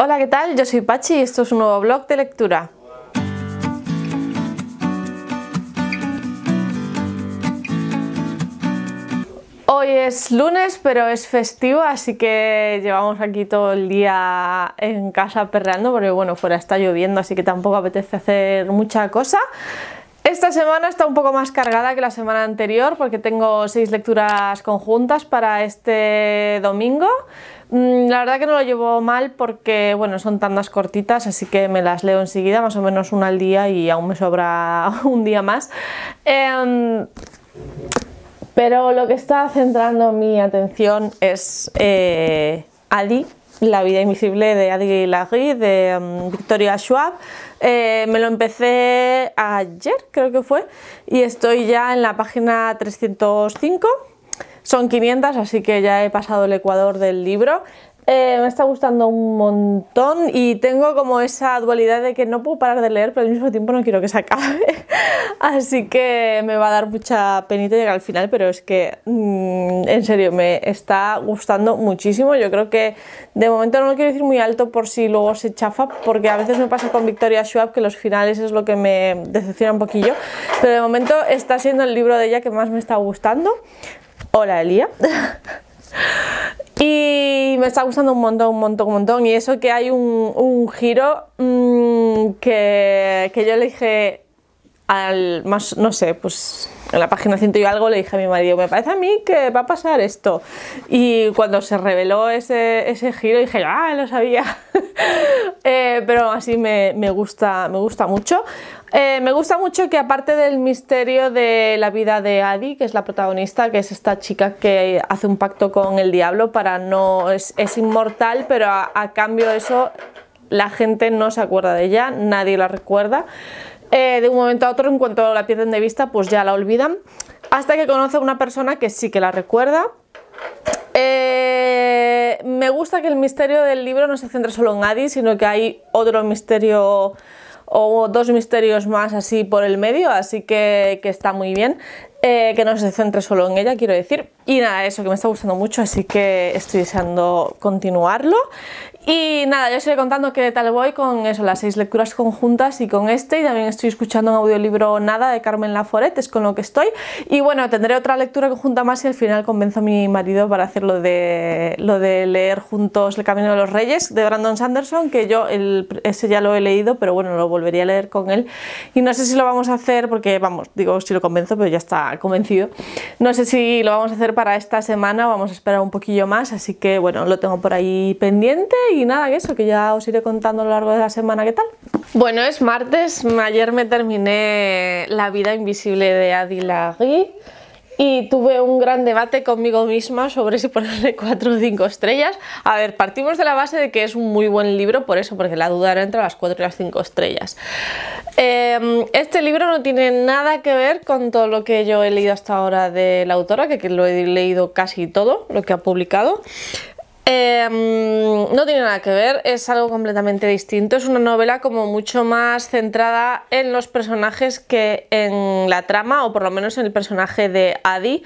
Hola, ¿qué tal? Yo soy Pachi y esto es un nuevo blog de lectura. Hoy es lunes, pero es festivo, así que llevamos aquí todo el día en casa perreando, porque bueno, fuera está lloviendo, así que tampoco apetece hacer mucha cosa. Esta semana está un poco más cargada que la semana anterior porque tengo seis lecturas conjuntas para este domingo. Mm, la verdad que no lo llevo mal porque bueno, son tandas cortitas, así que me las leo enseguida, más o menos una al día y aún me sobra un día más. Em, pero lo que está centrando mi atención es eh, Ali, la vida invisible de Adri Lagui, de mm, Victoria Schwab. Eh, me lo empecé ayer, creo que fue, y estoy ya en la página 305. Son 500, así que ya he pasado el ecuador del libro. Eh, me está gustando un montón y tengo como esa dualidad de que no puedo parar de leer, pero al mismo tiempo no quiero que se acabe. Así que me va a dar mucha penita llegar al final, pero es que mm, en serio me está gustando muchísimo. Yo creo que de momento no lo quiero decir muy alto por si luego se chafa, porque a veces me pasa con Victoria Schwab que los finales es lo que me decepciona un poquillo, pero de momento está siendo el libro de ella que más me está gustando. Hola Elia. Y me está gustando un montón, un montón, un montón. Y eso que hay un, giro mm, que, que yo le dije, al más, no sé, pues en la página ciento y algo le dije a mi marido, me parece a mí que va a pasar esto. Y cuando se reveló ese, giro dije, ah, lo sabía. Eh, pero así me, gusta, me gusta mucho. Eh, me gusta mucho que aparte del misterio de la vida de Adi, que es la protagonista, que es esta chica que hace un pacto con el diablo para no... es, inmortal, pero a cambio de eso la gente no se acuerda de ella, nadie la recuerda eh, de un momento a otro, en cuanto la pierden de vista, pues ya la olvidan, hasta que conoce a una persona que sí que la recuerda. Eh, me gusta que el misterio del libro no se centre solo en Adi, sino que hay otro misterio o dos misterios más así por el medio, así que, está muy bien eh, que no se centre solo en ella, quiero decir. Y nada, eso que me está gustando mucho, así que estoy deseando continuarlo. Y nada, yo os iré contando qué tal voy con eso, las seis lecturas conjuntas y con este. Y también estoy escuchando un audiolibro Nada de Carmen Laforet, es con lo que estoy. Y bueno, tendré otra lectura conjunta más y al final convenzo a mi marido para hacer lo de, lo de leer juntos El Camino de los Reyes de Brandon Sanderson, que yo ese ya lo he leído, pero bueno, lo volvería a leer con él. Y no sé si lo vamos a hacer, porque vamos, digo, si lo convenzo, pero ya está convencido. No sé si lo vamos a hacer para esta semana vamos a esperar un poquillo más, así que bueno, lo tengo por ahí pendiente y nada, que eso, que ya os iré contando a lo largo de la semana qué tal. Bueno, es martes, ayer me terminé La vida invisible de Adi Larry y tuve un gran debate conmigo misma sobre si ponerle 4 o 5 estrellas. A ver, partimos de la base de que es un muy buen libro, por eso, porque la duda era entre las 4 y las 5 estrellas. Em, este libro no tiene nada que ver con todo lo que yo he leído hasta ahora de la autora, que, que lo he leído casi todo, lo que ha publicado. Em, no tiene nada que ver, es algo completamente distinto. Es una novela como mucho más centrada en los personajes que en la trama, o por lo menos en el personaje de Adi.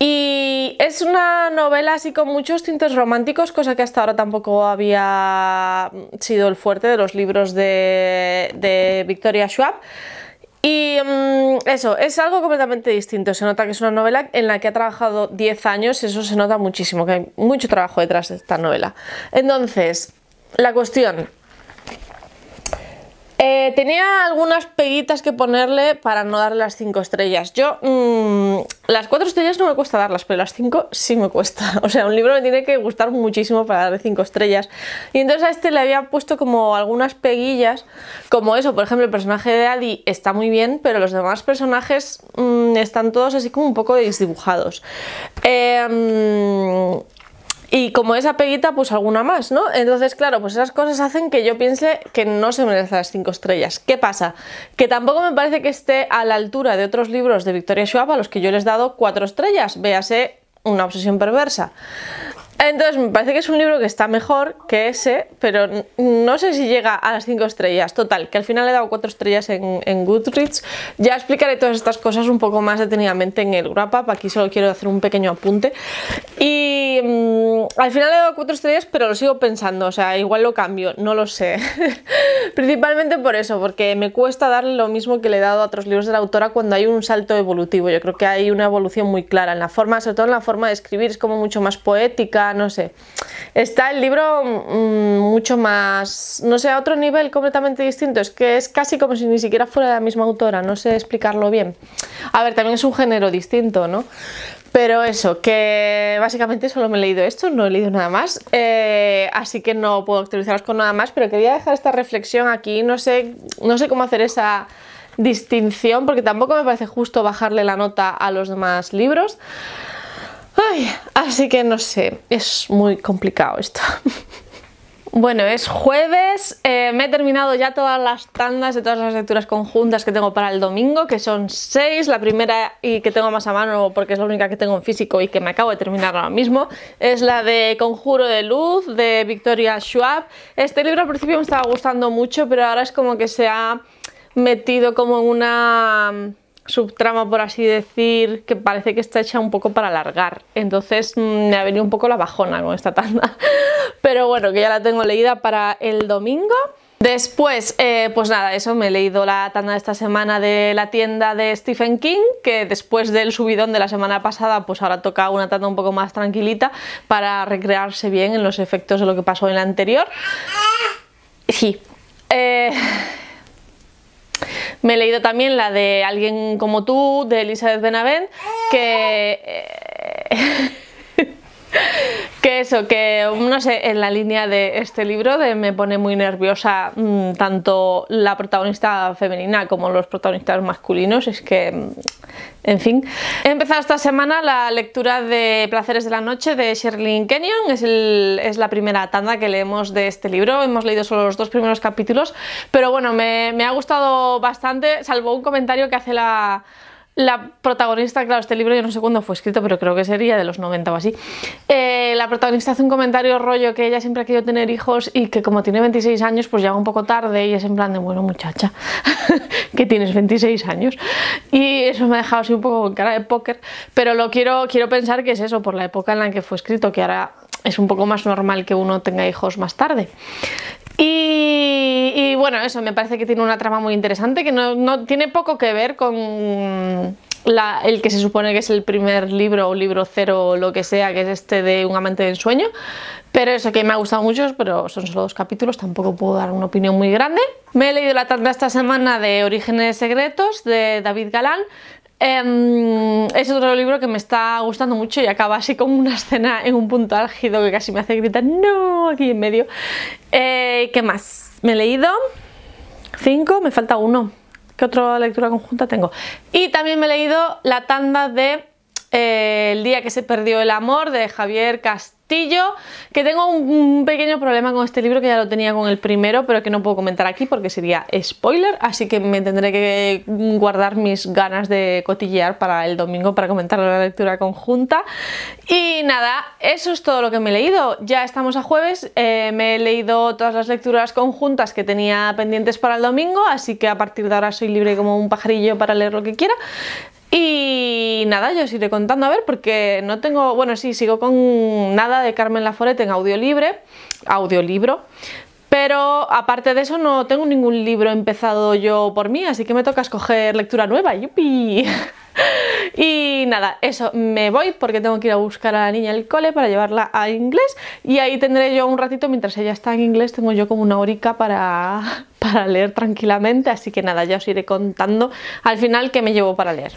Y es una novela así con muchos tintes románticos, cosa que hasta ahora tampoco había sido el fuerte de los libros de Victoria Schwab. Y mm, eso, es algo completamente distinto. Se nota que es una novela en la que ha trabajado 10 años, eso se nota muchísimo, que hay mucho trabajo detrás de esta novela. Entonces, la cuestión, eh, tenía algunas peguitas que ponerle para no darle las 5 estrellas. Yo, mm, las 4 estrellas no me cuesta darlas, pero las 5 sí me cuesta. O sea, un libro me tiene que gustar muchísimo para darle 5 estrellas. Y entonces a este le había puesto como algunas peguillas, como eso, por ejemplo, el personaje de Ali está muy bien, pero los demás personajes mm, están todos así como un poco desdibujados. Eh, mm, y como esa peguita, pues alguna más, ¿no? Entonces, claro, pues esas cosas hacen que yo piense que no se merece las cinco estrellas. ¿Qué pasa? Que tampoco me parece que esté a la altura de otros libros de Victoria Schwab a los que yo les he dado cuatro estrellas. Véase una obsesión perversa. Entonces me parece que es un libro que está mejor que ese, pero no sé si llega a las 5 estrellas. Total, que al final le he dado 4 estrellas en, en, Goodreads. Ya explicaré todas estas cosas un poco más detenidamente en el wrap up. Aquí solo quiero hacer un pequeño apunte. Y mm, al final le he dado 4 estrellas, pero lo sigo pensando. O sea, igual lo cambio, no lo sé. Principalmente por eso, porque me cuesta darle lo mismo que le he dado a otros libros de la autora cuando hay un salto evolutivo. Yo creo que hay una evolución muy clara en la forma, sobre todo en la forma de escribir, es como mucho más poética no sé. Está el libro mm, mucho más, no sé, a otro nivel completamente distinto. Es que es casi como si ni siquiera fuera la misma autora, no sé explicarlo bien. A ver, también es un género distinto, ¿no? Pero eso, que básicamente solo me he leído esto, no he leído nada más, eh, así que no puedo actualizaros con nada más, pero quería dejar esta reflexión aquí, no sé, no sé cómo hacer esa distinción, porque tampoco me parece justo bajarle la nota a los demás libros así que no sé, es muy complicado esto. Bueno, es jueves, eh, me he terminado ya todas las tandas de todas las lecturas conjuntas que tengo para el domingo, que son seis. La primera y que tengo más a mano porque es la única que tengo en físico y que me acabo de terminar ahora mismo, es la de Conjuro de Luz de Victoria Schwab. Este libro al principio me estaba gustando mucho, pero ahora es como que se ha metido como en una subtrama, por así decir, que parece que está hecha un poco para alargar. Entonces mm, me ha venido un poco la bajona con esta tanda. Pero bueno, que ya la tengo leída para el domingo. Después, eh, pues nada, eso, me he leído la tanda de esta semana de la tienda de Stephen King, que después del subidón de la semana pasada, pues ahora toca una tanda un poco más tranquilita para recrearse bien en los efectos de lo que pasó en la anterior. Sí. Eh, Me he leído también la de Alguien como tú, de Elizabeth Benavent, que... Eh, que eso, que mm, no sé, en la línea de este libro de me pone muy nerviosa mm, tanto la protagonista femenina como los protagonistas masculinos, es que, mm, en fin. He empezado esta semana la lectura de Placeres de la Noche de Sherlyn Kenyon, es, la primera tanda que leemos de este libro, hemos leído solo los dos primeros capítulos, pero bueno, me ha gustado bastante, salvo un comentario que hace la la protagonista, claro, este libro yo no sé cuándo fue escrito, pero creo que sería de los 90 o así. Eh, la protagonista hace un comentario rollo que ella siempre ha querido tener hijos y que como tiene 26 años, pues llega un poco tarde y es en plan de, bueno, muchacha, que tienes 26 años. Y eso me ha dejado así un poco con cara de póker, pero lo quiero, quiero pensar que es eso, por la época en la que fue escrito, que ahora es un poco más normal que uno tenga hijos más tarde. Y, bueno, eso me parece que tiene una trama muy interesante que no, tiene poco que ver con el que se supone que es el primer libro o libro cero o lo que sea, que es este de Un amante de ensueño. Pero eso que me ha gustado mucho, pero son solo dos capítulos, tampoco puedo dar una opinión muy grande. Me he leído la tanda esta semana de Orígenes Secretos de David Galán. Em, es otro libro que me está gustando mucho y acaba así como una escena en un punto álgido que casi me hace gritar no aquí en medio. Eh, ¿Qué más? Me he leído cinco, me falta uno. ¿Qué otra lectura conjunta tengo? Y también me he leído la tanda de eh, El día que se perdió el amor de Javier Castillo que tengo un pequeño problema con este libro que ya lo tenía con el primero, pero que no puedo comentar aquí porque sería spoiler, así que me tendré que guardar mis ganas de cotillear para el domingo para comentar la lectura conjunta. Y nada, eso es todo lo que me he leído. Ya estamos a jueves, eh, me he leído todas las lecturas conjuntas que tenía pendientes para el domingo, así que a partir de ahora soy libre como un pajarillo para leer lo que quiera. Y nada, yo os iré contando a ver porque no tengo, bueno, sí, sigo con nada de Carmen Laforet en audiolibre, audiolibro, pero aparte de eso no tengo ningún libro empezado yo por mí, así que me toca escoger lectura nueva, yupi. y nada, eso, me voy porque tengo que ir a buscar a la niña al cole para llevarla a inglés y ahí tendré yo un ratito, mientras ella está en inglés, tengo yo como una horica para, para leer tranquilamente, así que nada, ya os iré contando al final qué me llevo para leer.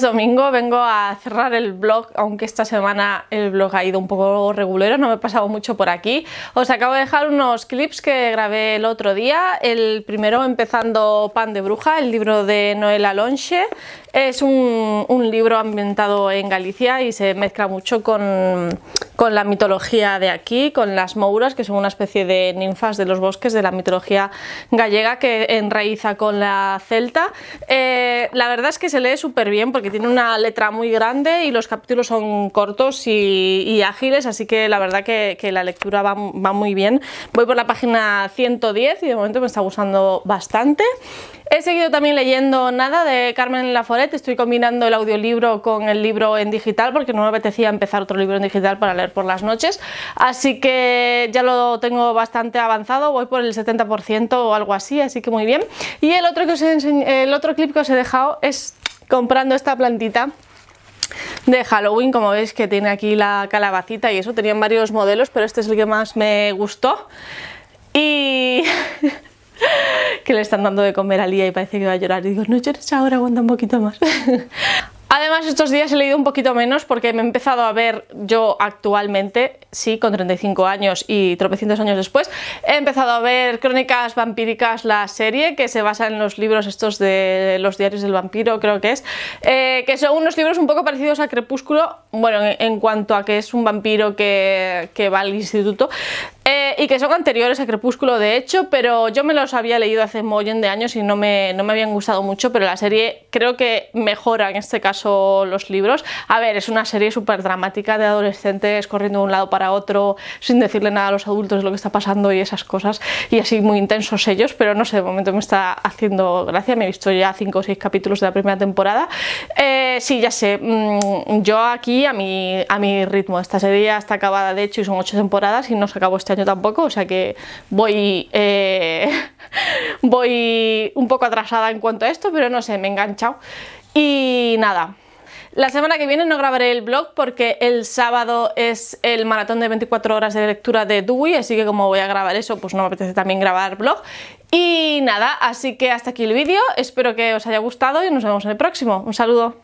domingo vengo a cerrar el blog, aunque esta semana el blog ha ido un poco regulero, no me he pasado mucho por aquí. Os acabo de dejar unos clips que grabé el otro día, el primero empezando Pan de Bruja, el libro de Noel Alonche Es un, libro ambientado en Galicia y se mezcla mucho con, la mitología de aquí, con las mouras, que son una especie de ninfas de los bosques de la mitología gallega que enraiza con la celta. Eh, la verdad es que se lee súper bien porque que tiene una letra muy grande y los capítulos son cortos y, ágiles, así que la verdad que, la lectura va, muy bien. Voy por la página 110 y de momento me está gustando bastante. He seguido también leyendo Nada de Carmen Laforet, estoy combinando el audiolibro con el libro en digital porque no me apetecía empezar otro libro en digital para leer por las noches, así que ya lo tengo bastante avanzado, voy por el 70% o algo así, así que muy bien. Y el otro, que el otro clip que os he dejado es comprando esta plantita de Halloween, como veis que tiene aquí la calabacita y eso, tenían varios modelos, pero este es el que más me gustó y que le están dando de comer a Lía y parece que va a llorar digo, no llores ahora, aguanta un poquito más Además, estos días he leído un poquito menos porque me he empezado a ver yo actualmente, sí, con 35 años y tropecientos años después, he empezado a ver Crónicas Vampíricas, la serie, que se basa en los libros estos de los diarios del vampiro, creo que es, eh, que son unos libros un poco parecidos a Crepúsculo, bueno, en, cuanto a que es un vampiro que, que va al instituto, eh, y que son anteriores a Crepúsculo de hecho, pero yo me los había leído hace muy bien de años y no me, no me habían gustado mucho, pero la serie creo que mejora en este caso los libros. A ver, es una serie súper dramática de adolescentes corriendo de un lado para otro sin decirle nada a los adultos de lo que está pasando y esas cosas, y así muy intensos ellos, pero no sé, de momento me está haciendo gracia, me he visto ya 5 o 6 capítulos de la primera temporada. Eh, sí, ya sé, mm, yo aquí a mi, a mi ritmo, esta serie está acabada de hecho y son 8 temporadas y no se acabó este tampoco, o sea que voy, eh, voy un poco atrasada en cuanto a esto, pero no sé, me he enganchado. Y nada, la semana que viene no grabaré el blog porque el sábado es el maratón de 24 horas de lectura de Dewey, así que como voy a grabar eso, pues no me apetece también grabar blog. Y nada, así que hasta aquí el vídeo, espero que os haya gustado y nos vemos en el próximo. Un saludo.